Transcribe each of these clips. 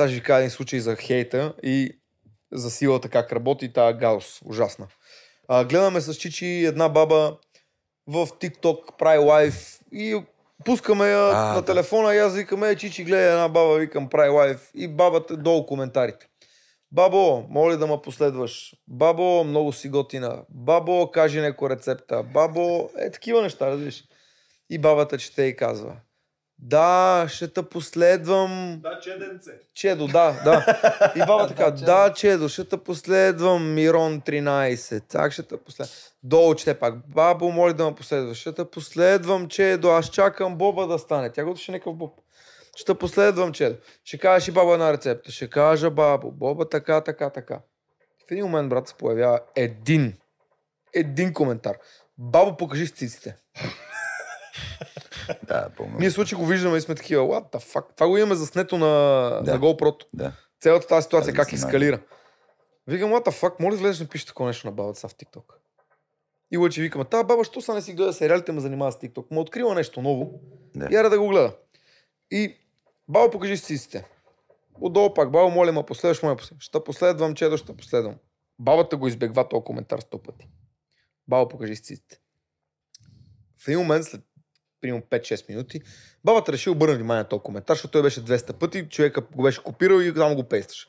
Сега ще ви кажа един случай за хейта и за силата как работи тази гаус. Ужасна. А, гледаме с Чичи една баба в TikTok прави лайф и пускаме я а, на да. телефона и аз викаме, Чичи гледа една баба, викам прави лайф и бабата долу коментарите. Бабо, моля да ме последваш. Бабо, много си готина. Бабо, каже неко рецепта. Бабо, е такива неща, разбираш. И бабата чете и казва да, ще те последвам. Да, чеденце. Чедо, да, да. И баба така, да, чедо, ще те последвам, Мирон 13. Так ще те последвам. Долу чете пак, бабо, моля да ме последваш. Ще те последвам, чедо, аз чакам Боба да стане. Тя го ще някакъв Боб. Ще те последвам, чедо. Ще кажеш и баба една рецепта. Ще кажа бабо, Боба така, така, така. В един момент, брат, се появява един, един коментар. Бабо, покажи сциците да, помня. Ние случай го виждаме и сме такива, what the fuck. Това го имаме заснето на, да. на GoPro. Да. Цялата тази ситуация, Тази как ескалира. Викам, what the fuck, моля да не пише такова нещо на баба са в TikTok. И лъчи викам, та баба, що са не си гледа сериалите, ме занимава с TikTok. Ма открила нещо ново. Да. Яра да го гледа. И баба, покажи си сисите. Отдолу пак, баба, моля, ма последваш, моля, последваш. Ще последвам, чедо, ще последвам. Бабата го избегва този коментар сто пъти. Баба, покажи си сисите. В един момент, след примерно 5-6 минути. Бабата реши обърна внимание на този коментар, защото той беше 200 пъти, човека го беше копирал и там го пействаше.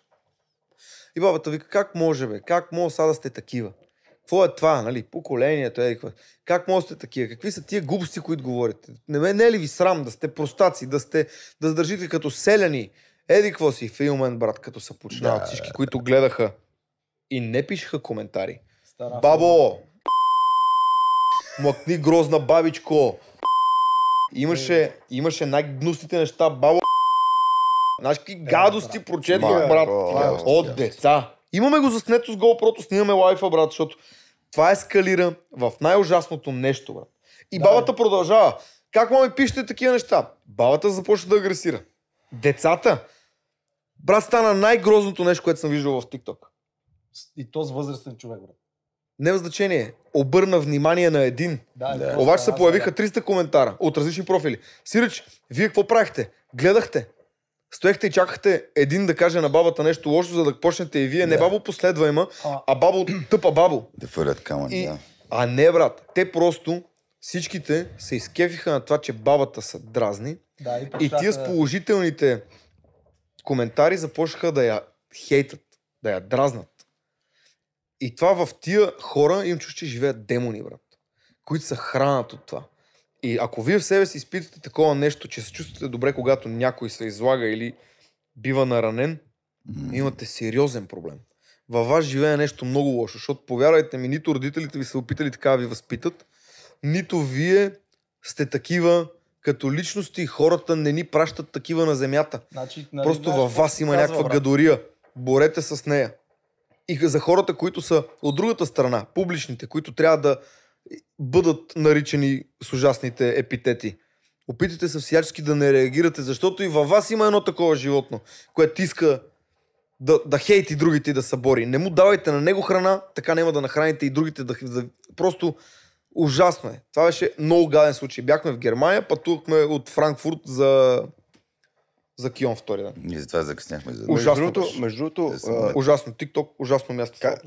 И бабата вика, как може бе, как може сега да сте такива? Какво е това, нали? Поколението, е, е, как може да сте такива? Какви са тия глупости, които говорите? Не, ме, не е ли ви срам да сте простаци, да, сте, да задържите като селяни? Еди, какво си, филмен, брат, като са починават да, всички, които гледаха и не пишеха коментари. Стара Бабо! Млъкни грозна бабичко! Имаше, имаше най-гнусните неща, баба. Знаеш какви е, гадости брат. прочетох, брат, брат от деца. Имаме го заснето с GoPro, снимаме лайфа, брат, защото това ескалира в най-ужасното нещо, брат. И да, бабата продължава. Как му ми пишете такива неща? Бабата започва да агресира. Децата. Брат, стана най-грозното нещо, което съм виждал в TikTok. И то с възрастен човек, брат не значение, обърна внимание на един. Да, е, да. Обаче се появиха 300 коментара от различни профили. Сирич, вие какво правихте? Гледахте? Стоехте и чакахте един да каже на бабата нещо лошо, за да почнете и вие. Да. Не бабо последва има, а бабо тъпа бабо. Да фърят камъни, да. А не, брат. Те просто всичките се изкефиха на това, че бабата са дразни. Да, и, и тия с положителните коментари започнаха да я хейтат, да я дразнат. И това в тия хора им чуш, че живеят демони, брат, които се хранат от това. И ако вие в себе си изпитате такова нещо, че се чувствате добре, когато някой се излага или бива наранен, mm. имате сериозен проблем. Във вас живее е нещо много лошо, защото повярвайте ми, нито родителите ви са опитали така да ви възпитат, нито вие сте такива като личности, хората не ни пращат такива на земята. Значи, нали, Просто във вас има някаква гадория. Борете с нея и за хората, които са от другата страна, публичните, които трябва да бъдат наричани с ужасните епитети. Опитайте се всячески да не реагирате, защото и във вас има едно такова животно, което иска да, да хейти другите и да събори. бори. Не му давайте на него храна, така няма да нахраните и другите. Да, да, просто ужасно е. Това беше много гаден случай. Бяхме в Германия, пътувахме от Франкфурт за за Кион втори ден. Ние затова закъсняхме. За... Ужасно, между другото, между другото е, ужасно. TikTok, ужасно място. Как,